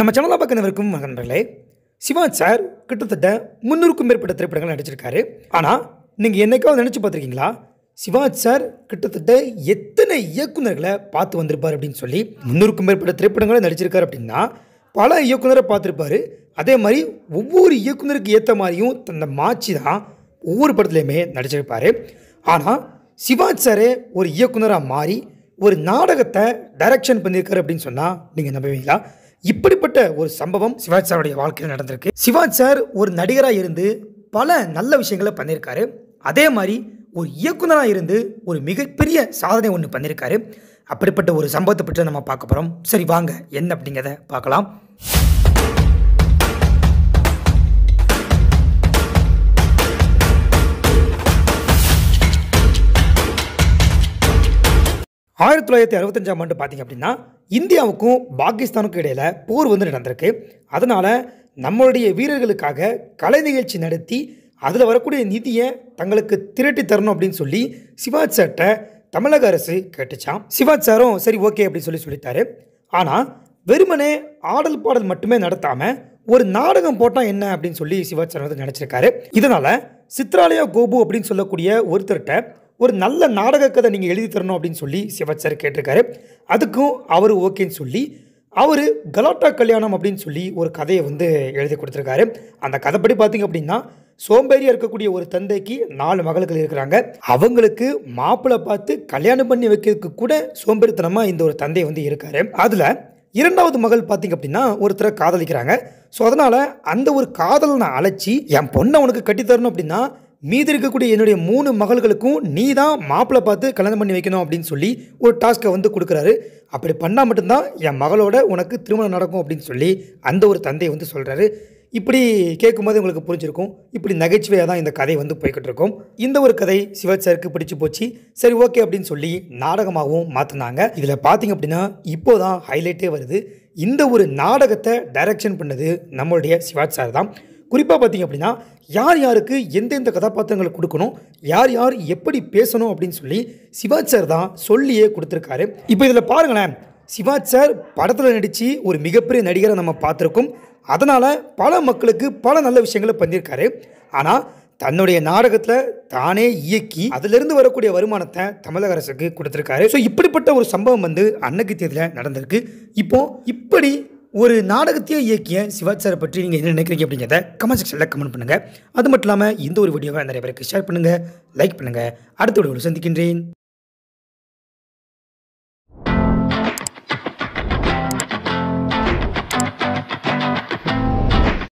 நம்ம சேனலாக பார்க்கணவருக்கும் மகன்களே சிவா சார் கிட்டத்தட்ட முந்நூறுக்கும் மேற்பட்ட திரைப்படங்கள் நடிச்சிருக்காரு ஆனால் நீங்கள் என்னைக்காவது நினச்சி பார்த்துருக்கீங்களா சிவாஜ் சார் கிட்டத்தட்ட எத்தனை இயக்குநர்களை பார்த்து வந்திருப்பார் அப்படின்னு சொல்லி முந்நூறுக்கும் மேற்பட்ட திரைப்படங்களை நடிச்சிருக்காரு அப்படின்னா பல இயக்குநரை பார்த்துருப்பாரு அதே மாதிரி ஒவ்வொரு இயக்குநருக்கு ஏற்ற மாதிரியும் தந்த மாச்சி தான் ஒவ்வொரு படத்துலையுமே நடிச்சிருப்பார் ஆனால் சிவாஜ் சாரே ஒரு இயக்குநராக மாறி ஒரு நாடகத்தை டைரக்ஷன் பண்ணியிருக்காரு அப்படின்னு சொன்னால் நீங்கள் நம்புவீங்களா இப்படிப்பட்ட ஒரு சம்பவம் சிவாஜ் சாருடைய வாழ்க்கையில் நடந்திருக்கு சிவாஜ் சார் ஒரு நடிகராக இருந்து பல நல்ல விஷயங்களை பண்ணியிருக்காரு அதே மாதிரி ஒரு இயக்குனராக இருந்து ஒரு மிகப்பெரிய சாதனை ஒன்று பண்ணியிருக்காரு அப்படிப்பட்ட ஒரு சம்பவத்தை பற்றி நம்ம பார்க்க போகிறோம் சரி வாங்க என்ன அப்படிங்கிறத பார்க்கலாம் ஆயிரத்தி தொள்ளாயிரத்தி அறுபத்தஞ்சாம் ஆண்டு பார்த்திங்க அப்படின்னா இந்தியாவுக்கும் பாகிஸ்தானுக்கும் இடையில் போர் வந்து நடந்திருக்கு அதனால் நம்மளுடைய வீரர்களுக்காக கலை நிகழ்ச்சி நடத்தி அதில் வரக்கூடிய நிதியை தங்களுக்கு திரட்டி தரணும் அப்படின்னு சொல்லி சிவாஜ் சார்கிட்ட தமிழக அரசு கேட்டுச்சான் சிவாஜ் சாரும் சரி ஓகே அப்படின்னு சொல்லி சொல்லிட்டாரு ஆனால் வெறுமனே ஆடல் பாடல் மட்டுமே நடத்தாமல் ஒரு நாடகம் போட்டால் என்ன அப்படின்னு சொல்லி சிவாஜ் சார் வந்து நினச்சிருக்காரு இதனால் சித்ராலயா கோபு அப்படின்னு சொல்லக்கூடிய ஒருத்தர்கிட்ட ஒரு நல்ல நாடக கதை நீங்கள் எழுதி தரணும் அப்படின்னு சொல்லி சிவத் சார் கேட்டிருக்காரு அதுக்கும் அவர் ஓகேன்னு சொல்லி அவர் கலாட்டா கல்யாணம் அப்படின்னு சொல்லி ஒரு கதையை வந்து எழுதி கொடுத்துருக்காரு அந்த கதைப்படி பார்த்திங்க அப்படின்னா சோம்பேறியாக இருக்கக்கூடிய ஒரு தந்தைக்கு நாலு மகள்கள் இருக்கிறாங்க அவங்களுக்கு மாப்பிள்ளை பார்த்து கல்யாணம் பண்ணி வைக்கிறதுக்கு கூட சோம்பேறித்தனமாக இந்த ஒரு தந்தை வந்து இருக்கார் அதில் இரண்டாவது மகள் பார்த்திங்க அப்படின்னா ஒருத்தரை காதலிக்கிறாங்க ஸோ அதனால் அந்த ஒரு நான் அழைச்சி என் பொண்ணை உனக்கு கட்டித்தரணும் அப்படின்னா மீதி இருக்கக்கூடிய என்னுடைய மூணு மகள்களுக்கும் நீ தான் மாப்பிள்ளை பார்த்து கல்யாணம் பண்ணி வைக்கணும் அப்படின்னு சொல்லி ஒரு டாஸ்க்கை வந்து கொடுக்குறாரு அப்படி பண்ணால் மட்டும்தான் என் மகளோட உனக்கு திருமணம் நடக்கும் அப்படின்னு சொல்லி அந்த ஒரு தந்தையை வந்து சொல்கிறாரு இப்படி கேட்கும்போது உங்களுக்கு புரிஞ்சிருக்கும் இப்படி நகைச்சுவையாக தான் இந்த கதை வந்து போய்கிட்டு இருக்கும் இந்த ஒரு கதை சிவச்சருக்கு பிடிச்சி போச்சு சரி ஓகே அப்படின்னு சொல்லி நாடகமாகவும் மாற்றினாங்க இதில் பார்த்தீங்க அப்படின்னா இப்போ தான் ஹைலைட்டே வருது இந்த ஒரு நாடகத்தை டைரக்ஷன் பண்ணது நம்மளுடைய சிவாஜ் சார் தான் குறிப்பாக பார்த்திங்க அப்படின்னா யார் யாருக்கு எந்தெந்த கதாபாத்திரங்களை கொடுக்கணும் யார் யார் எப்படி பேசணும் அப்படின்னு சொல்லி சிவாச்சார் தான் சொல்லியே கொடுத்துருக்காரு இப்போ இதில் பாருங்களேன் சிவாச்சார் படத்தில் நடித்து ஒரு மிகப்பெரிய நடிகரை நம்ம பார்த்துருக்கோம் அதனால் பல மக்களுக்கு பல நல்ல விஷயங்களை பண்ணியிருக்காரு ஆனால் தன்னுடைய நாடகத்தில் தானே இயக்கி அதிலிருந்து வரக்கூடிய வருமானத்தை தமிழக அரசுக்கு கொடுத்துருக்காரு ஸோ இப்படிப்பட்ட ஒரு சம்பவம் வந்து அன்னக்கு தேதியில் நடந்திருக்கு இப்போ இப்படி ஒரு நாடகத்தையே இயக்கிய சிவாச்சாரை பற்றி நீங்கள் என்ன நினைக்கிறீங்க அப்படிங்கிறத கமெண்ட் செக்ஷனில் கமெண்ட் பண்ணுங்கள் அது மட்டும் இல்லாமல் இந்த ஒரு வீடியோவை நிறைய பேருக்கு ஷேர் பண்ணுங்கள் லைக் பண்ணுங்கள் அடுத்த வீடியோவில் சந்திக்கின்றேன்